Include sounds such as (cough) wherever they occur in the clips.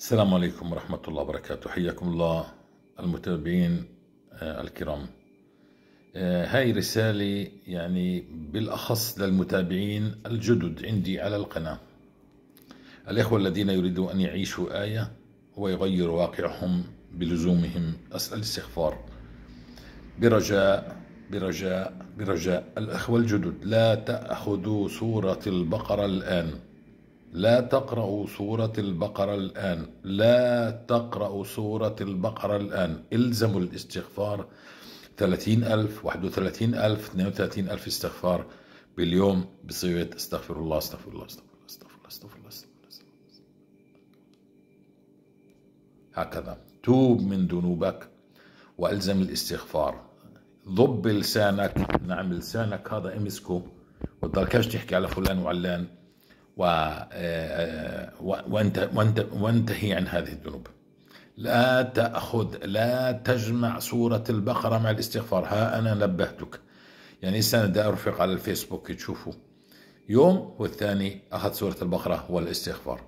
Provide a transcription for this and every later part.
السلام عليكم ورحمة الله وبركاته حياكم الله المتابعين آه، الكرام آه، هاي رسالة يعني بالأخص للمتابعين الجدد عندي على القناة الإخوة الذين يريدوا أن يعيشوا آية ويغيروا واقعهم بلزومهم أسأل الاستغفار برجاء برجاء برجاء الأخوة الجدد لا تأخذوا سورة البقرة الآن لا تقرأوا سورة البقرة الآن لا تقرأوا سورة البقرة الآن الزموا الاستغفار 30 ألف 31 ألف 32 ألف استغفار باليوم بصيغة استغفر الله استغفر الله استغفر الله استغفر الله استغفر الله, استغفر الله, استغفر الله. هكذا توب من ذنوبك والزم الاستغفار ضب لسانك نعم لسانك هذا امسكه وتضلكش تحكي على فلان وعلان آه، وأنت وأنت وانتهي عن هذه الذنوب لا تأخذ لا تجمع سورة البقرة مع الاستغفار ها أنا نبهتك يعني انسان دا أرفق على الفيسبوك تشوفوا يوم والثاني أخذ سورة البقرة والاستغفار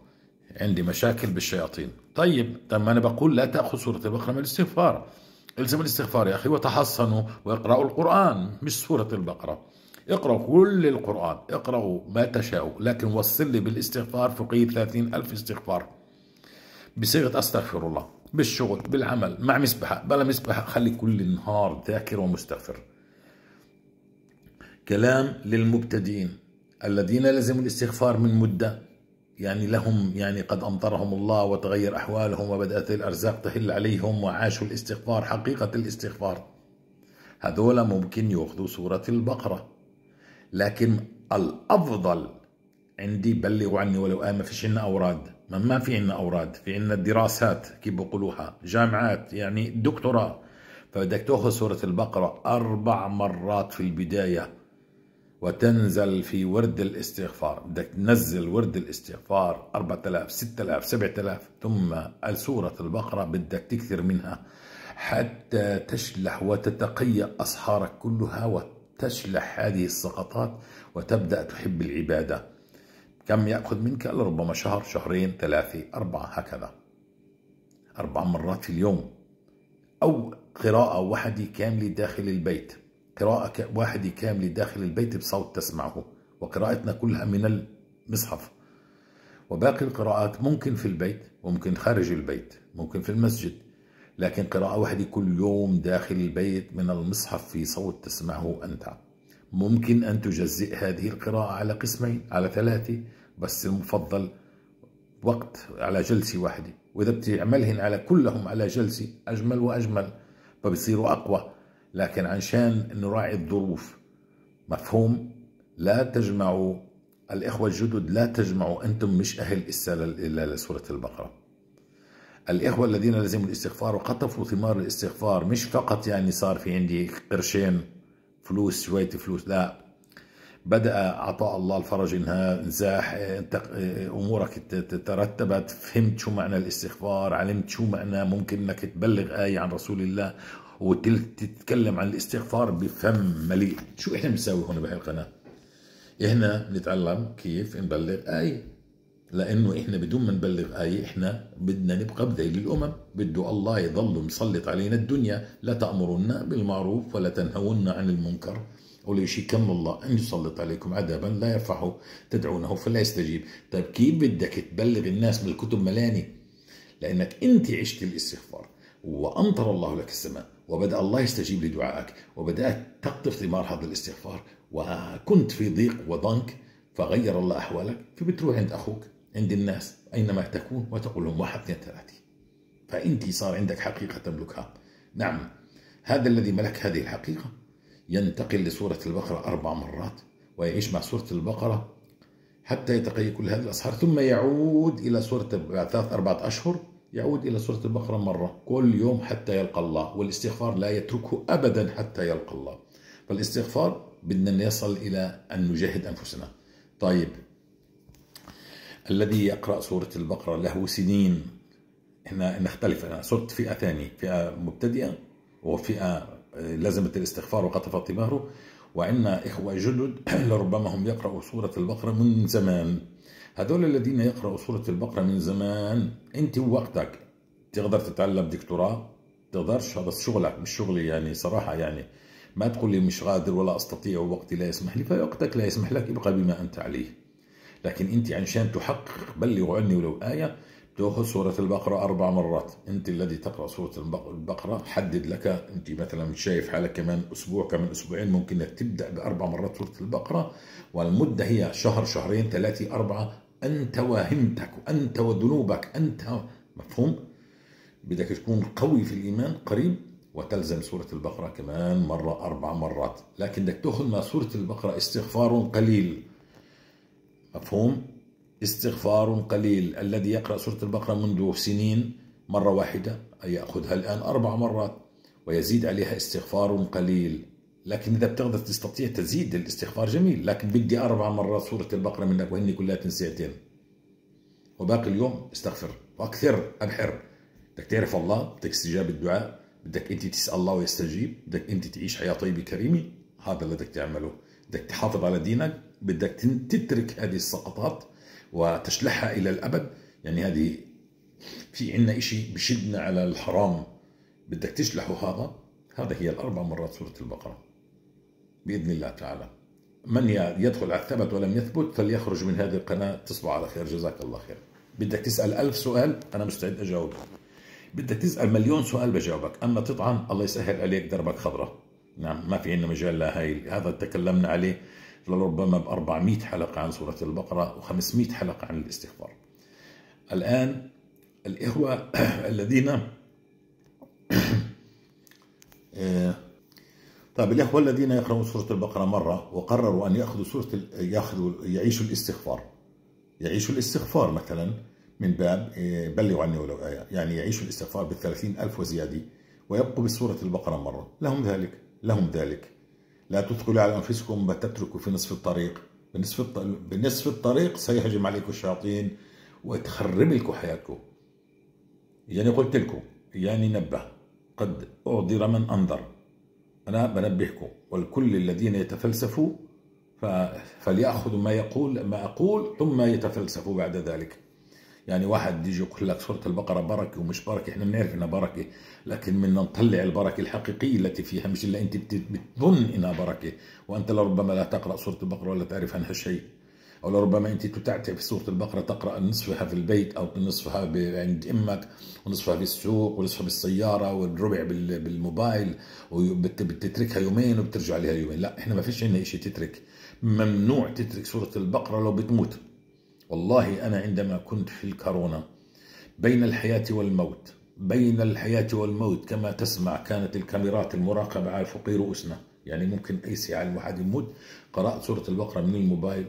عندي مشاكل بالشياطين طيب طب ما أنا بقول لا تأخذ سورة البقرة مع الاستغفار الزم الاستغفار يا أخي وتحصنوا واقرأوا القرآن مش سورة البقرة اقرأ كل القرآن اقرأوا ما تشاءوا لكن وصل لي بالاستغفار فوقية 30 ألف استغفار بصيغة أستغفر الله بالشغل بالعمل مع مسبحة بلا مسبحة خلي كل النهار ذاكر ومستغفر كلام للمبتدئين الذين لزموا الاستغفار من مدة يعني لهم يعني قد أمطرهم الله وتغير أحوالهم وبدأت الأرزاق تحل عليهم وعاشوا الاستغفار حقيقة الاستغفار هذولا ممكن يأخذوا سورة البقرة لكن الافضل عندي بلغوا عني ولو آه ما فيش عندنا اوراد ما, ما في عندنا اوراد في عندنا دراسات كيف بقولوها جامعات يعني دكتوراه فبدك تاخذ سوره البقره اربع مرات في البدايه وتنزل في ورد الاستغفار بدك تنزل ورد الاستغفار 4000 6000 7000 ثم سورة البقرة بدك تكثر منها حتى تشلح وتتقي أصحارك كلها وت تشلح هذه السقطات وتبدأ تحب العبادة كم يأخذ منك لربما شهر شهرين ثلاثة أربعة هكذا أربع مرات في اليوم أو قراءة واحدة كاملة داخل البيت قراءة واحدة كاملة داخل البيت بصوت تسمعه وقراءتنا كلها من المصحف وباقي القراءات ممكن في البيت وممكن خارج البيت ممكن في المسجد لكن قراءة واحدة كل يوم داخل البيت من المصحف في صوت تسمعه أنت ممكن أن تجزئ هذه القراءة على قسمين على ثلاثة بس المفضل وقت على جلسة واحدة وإذا بتعملهن على كلهم على جلسة أجمل وأجمل فبصيروا أقوى لكن عشان نراعي الظروف مفهوم لا تجمعوا الإخوة الجدد لا تجمعوا أنتم مش أهل إسا لسورة البقرة الإخوة الذين لزموا الاستغفار وقطفوا ثمار الاستغفار مش فقط يعني صار في عندي قرشين فلوس شوية فلوس لا بدأ عطاء الله الفرج انها انزاح امورك ترتبت فهمت شو معنى الاستغفار علمت شو معنى ممكن انك تبلغ آية عن رسول الله وتتكلم عن الاستغفار بفم مليء شو احنا بنساوي هون بهي القناة احنا بنتعلم كيف نبلغ آية لانه احنا بدون ما نبلغ ايه احنا بدنا نبقى بذيل الامم بده الله يضل مسلط علينا الدنيا لا تأمرنا بالمعروف ولا تنهون عن المنكر كم الله ان يسلط عليكم عذابا لا يرفعه تدعونه فلا يستجيب طيب كيف بدك تبلغ الناس بالكتب ملاني لانك انت عشت الاستغفار وامطر الله لك السماء وبدا الله يستجيب لدعائك وبدات تقطف ثمار هذا الاستغفار وكنت في ضيق وضنك فغير الله احوالك فبتروح عند اخوك عند الناس أينما تكون وتقول لهم واحد اثنين ثلاثة فأنت صار عندك حقيقة تملكها نعم هذا الذي ملك هذه الحقيقة ينتقل لسورة البقرة أربع مرات ويعيش مع سورة البقرة حتى يتقي كل هذه الأسحار ثم يعود إلى سورة ثلاث أربعة أشهر يعود إلى سورة البقرة مرة كل يوم حتى يلقى الله والاستغفار لا يتركه أبدا حتى يلقى الله فالاستغفار بدنا نصل إلى أن نجاهد أنفسنا طيب الذي يقرأ سورة البقرة له سنين احنا نختلف انا صرت فئة ثانية فئة مبتدئة وفئة آه، لزمت الاستغفار وقطفت ثماره وعندنا إخوة جدد (clears throat) لربما هم يقرأوا سورة البقرة من زمان هذول الذين يقرأوا سورة البقرة من زمان أنت ووقتك تقدر تتعلم دكتوراه تقدرش هذا شغلك مش شغلي يعني صراحة يعني ما تقول لي مش قادر ولا أستطيع ووقتي لا يسمح لي فوقتك لا يسمح لك ابقى بما أنت عليه لكن انت عشان تحقق بلغوا عني ولو ايه تاخذ سوره البقره اربع مرات انت الذي تقرا سوره البقره حدد لك انت مثلا شايف حالك كمان اسبوع كمان اسبوعين ممكن انك تبدا باربع مرات سوره البقره والمده هي شهر شهرين ثلاثه اربعه انت وهمتك وانت وذنوبك انت مفهوم بدك تكون قوي في الايمان قريب وتلزم سوره البقره كمان مره اربع مرات لكن بدك تاخذ مع سوره البقره استغفار قليل مفهوم استغفار قليل الذي يقرأ سورة البقرة منذ سنين مرة واحدة أي يأخذها الآن أربع مرات ويزيد عليها استغفار قليل لكن إذا بتقدر تستطيع تزيد الاستغفار جميل لكن بدي أربع مرات سورة البقرة منك وهني كلها ساعتين وباقي اليوم استغفر وأكثر أبحر بدك تعرف الله بدك استجاب الدعاء بدك أنت تسأل الله ويستجيب بدك أنت تعيش حياة طيبة كريمة هذا اللي بدك تعمله بدك تحافظ على دينك بدك تترك هذه السقطات وتشلحها إلى الأبد يعني هذه في عنا شيء بشدنا على الحرام بدك تشلحه هذا هذا هي الأربع مرات سورة البقرة بإذن الله تعالى من يدخل على الثبت ولم يثبت فليخرج من هذه القناة تصبح على خير جزاك الله خير بدك تسأل ألف سؤال أنا مستعد أجاوبك بدك تسأل مليون سؤال بجاوبك أما تطعن الله يسهل عليك دربك خضرة نعم ما في عندنا مجال لهاي هذا تكلمنا عليه لربما ب 400 حلقة عن سورة البقرة و500 حلقة عن الاستغفار الآن الإخوة (clears throat) الذين (clears throat) آه، طيب الإخوة الذين يقرؤون سورة البقرة مرة وقرروا أن يأخذوا سورة يأخذوا يعيشوا الاستغفار يعيشوا الاستغفار مثلا من باب آه، بلغوا عني ولو آية يعني يعيشوا الاستغفار بالثلاثين ألف وزيادة ويبقوا بسورة البقرة مرة لهم ذلك لهم ذلك لا تثقلوا على أنفسكم بتتركوا في نصف الطريق بنصف الطريق, بنصف الطريق سيهجم عليكم الشياطين وتخرب لكم حياتكم يعني قلت لكم يعني نبه قد أعذر من أنذر أنا بنبهكم والكل الذين يتفلسفوا فليأخذوا ما يقول ما أقول ثم يتفلسفوا بعد ذلك يعني واحد يجي يقول لك سورة البقرة بركة ومش بركة احنا بنعرف انها بركة لكن بدنا نطلع البركة الحقيقية التي فيها مش اللي انت بتظن انها بركة وانت لربما لا تقرأ سورة البقرة ولا تعرف عنها شيء او لربما انت تتعتع في سورة البقرة تقرأ نصفها في البيت او نصفها عند امك ونصفها في السوق ونصفها بالسيارة والربع بالموبايل وبتتركها يومين وبترجع لها يومين لا احنا ما فيش عندنا شيء تترك ممنوع تترك سورة البقرة لو بتموت والله أنا عندما كنت في الكورونا بين الحياة والموت بين الحياة والموت كما تسمع كانت الكاميرات المراقبة على الفقير رؤوسنا يعني ممكن أي ساعة الواحد يموت قرأت سورة البقرة من الموبايل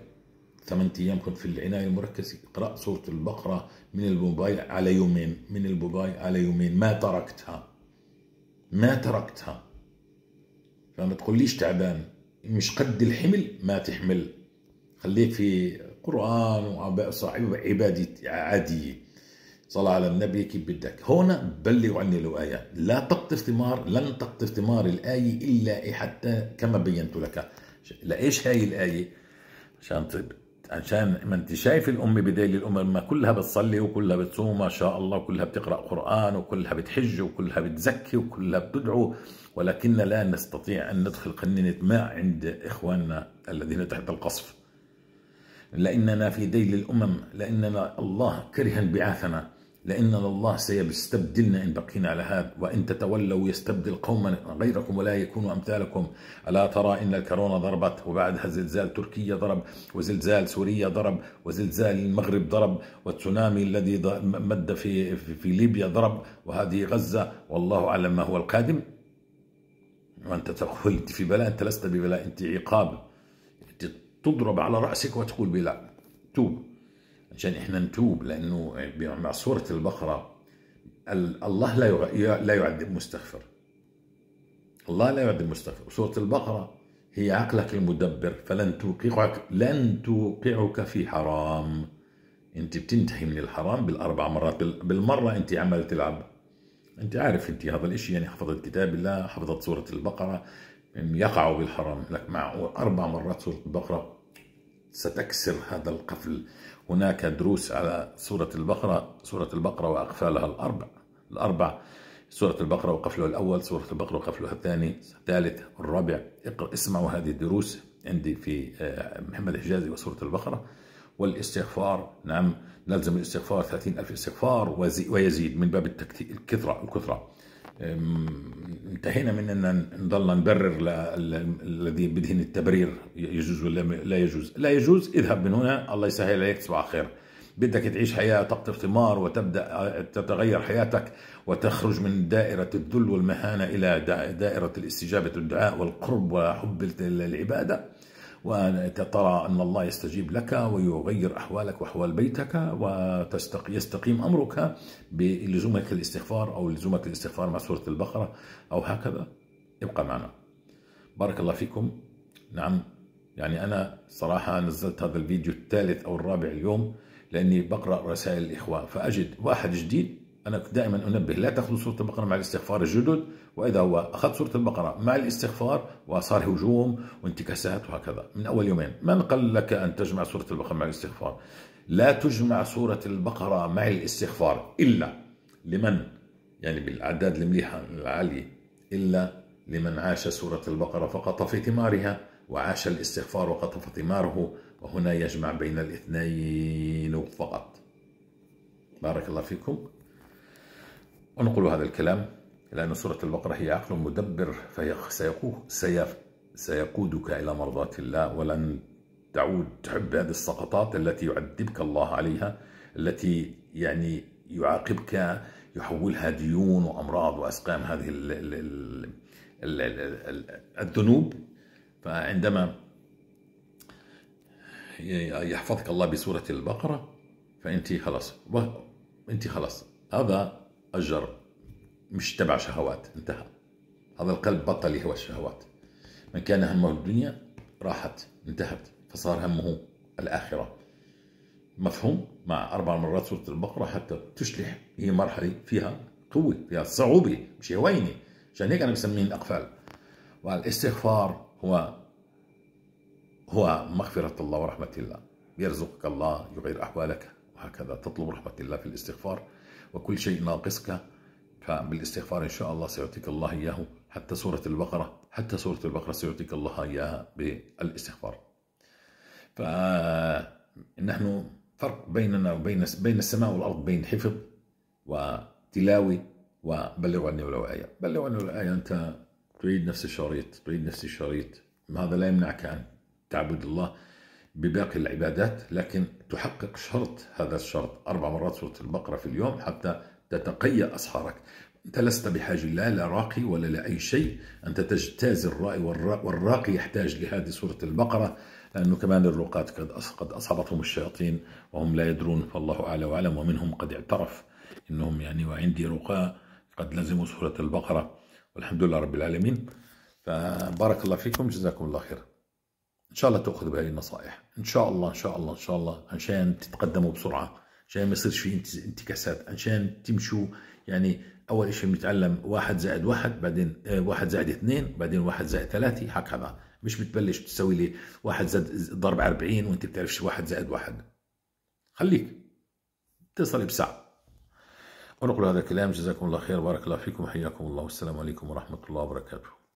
ثمان أيام كنت في العناية المركزة قرأت سورة البقرة من الموبايل على يومين من الموبايل على يومين ما تركتها ما تركتها فما تقوليش تعبان مش قد الحمل ما تحمل خليك في قرآن وآباء عبادة عادية صلى على النبي كيف بدك هون بلغوا عني الآية لا تقطف ثمار لن تقطف ثمار الآية إلا إيه حتى كما بينت لك لإيش هاي الآية عشان عشان ما انت شايف الأمة بداية الأمم ما كلها بتصلي وكلها بتصوم ما شاء الله وكلها بتقرأ قرآن وكلها بتحج وكلها بتزكي وكلها بتدعو ولكن لا نستطيع أن ندخل قنينة ماء عند إخواننا الذين تحت القصف لأننا في ذيل الأمم لأننا الله كره انبعاثنا لأن الله سيستبدلنا إن بقينا على هذا وإن تتولوا يستبدل قوما غيركم ولا يكونوا أمثالكم ألا ترى إن الكورونا ضربت وبعدها زلزال تركيا ضرب وزلزال سوريا ضرب وزلزال المغرب ضرب والتسونامي الذي مد في, في ليبيا ضرب وهذه غزة والله أعلم ما هو القادم وأنت تقول في بلاء أنت لست ببلاء أنت عقاب تضرب على رأسك وتقول بلا توب عشان احنا نتوب لانه مع سوره البقره الله لا لا يعذب مستغفر الله لا يعذب مستغفر سوره البقره هي عقلك المدبر فلن توقعك لن توقعك في حرام انت بتنتهي من الحرام بالاربع مرات بالمره انت عمال تلعب انت عارف انت هذا الاشي يعني حفظت كتاب الله حفظت سوره البقره يقعوا بالحرام لك مع أربع مرات سورة البقرة ستكسر هذا القفل هناك دروس على سورة البقرة سورة البقرة وأقفالها الأربع الأربع سورة البقرة وقفلها الأول سورة البقرة وقفلها الثاني الثالث الرابع اقرأ اسمعوا هذه الدروس عندي في آه، محمد حجازي وسورة البقرة والاستغفار نعم نلزم الاستغفار 30 ألف استغفار ويزيد من باب الكثرة الكثرة انتهينا من ان نضل نبرر الذي بدهن التبرير يجوز ولا لا يجوز لا يجوز اذهب من هنا الله يسهل عليك تصبح خير بدك تعيش حياة تقطف ثمار وتبدأ تتغير حياتك وتخرج من دائرة الذل والمهانة إلى دائرة الاستجابة والدعاء والقرب وحب العبادة ترى أن الله يستجيب لك ويغير أحوالك وأحوال بيتك ويستقيم أمرك بلزومك الاستغفار أو لزومك الاستغفار مع سورة البقرة أو هكذا ابقى معنا بارك الله فيكم نعم يعني أنا صراحة نزلت هذا الفيديو الثالث أو الرابع اليوم لأني بقرأ رسائل الإخوة فأجد واحد جديد أنا دائما أنبه لا تأخذوا سورة البقرة مع الاستغفار الجدد وإذا هو أخذ سورة البقرة مع الاستغفار وصار هجوم وانتكاسات وهكذا من أول يومين من قال لك أن تجمع سورة البقرة مع الاستغفار لا تجمع سورة البقرة مع الاستغفار إلا لمن يعني بالأعداد المليحة العالية إلا لمن عاش سورة البقرة فقطف ثمارها وعاش الاستغفار وقطف ثماره وهنا يجمع بين الاثنين فقط بارك الله فيكم أنقل هذا الكلام لأن سورة البقرة هي عقل مدبر فهي سيقودك إلى مرضاة الله ولن تعود تحب هذه السقطات التي يعذبك الله عليها التي يعني يعاقبك يحولها ديون وأمراض وأسقام هذه الذنوب فعندما يحفظك الله بسورة البقرة فأنت خلاص أنت خلاص هذا أجر مش تبع شهوات انتهى هذا القلب بطل يهوى الشهوات من كان همه الدنيا راحت انتهت فصار همه الآخرة مفهوم مع أربع مرات سورة البقرة حتى تشلح هي مرحلة فيها قوة فيها صعوبة مش هوينة عشان هيك أنا بسميه الأقفال والاستغفار هو هو مغفرة الله ورحمة الله يرزقك الله يغير أحوالك وهكذا تطلب رحمة الله في الاستغفار وكل شيء ناقصك فبالاستغفار إن شاء الله سيعطيك الله إياه حتى سورة البقرة حتى سورة البقرة سيعطيك الله إياها بالاستغفار فنحن فرق بيننا وبين بين السماء والأرض بين حفظ وتلاوة وبلغوا عني ولو آية بلغوا عني ولو آية أنت تعيد نفس الشريط تعيد نفس الشريط هذا لا يمنعك أن تعبد الله بباقي العبادات لكن تحقق شرط هذا الشرط أربع مرات سورة البقرة في اليوم حتى تتقيأ أسحارك أنت لست بحاجة لا لراقي ولا لأي شيء أنت تجتاز الرأي والراقي يحتاج لهذه سورة البقرة لأنه كمان الرقاة قد أصابتهم الشياطين وهم لا يدرون فالله أعلى وأعلم ومنهم قد اعترف إنهم يعني وعندي رقاة قد لزموا سورة البقرة والحمد لله رب العالمين فبارك الله فيكم جزاكم الله خير ان شاء الله تاخذ بهذه النصائح ان شاء الله ان شاء الله ان شاء الله عشان تتقدموا بسرعه عشان ما يصيرش في انتكاسات عشان تمشوا يعني اول شيء بنتعلم واحد زائد واحد بعدين آه، واحد زائد اثنين بعدين واحد زائد ثلاثة هكذا مش بتبلش تسوي لي واحد زائد ضرب 40 وانت بتعرفش واحد زائد واحد خليك تصل بسعة ونقول هذا الكلام جزاكم الله خير بارك الله فيكم حياكم الله والسلام عليكم ورحمة الله وبركاته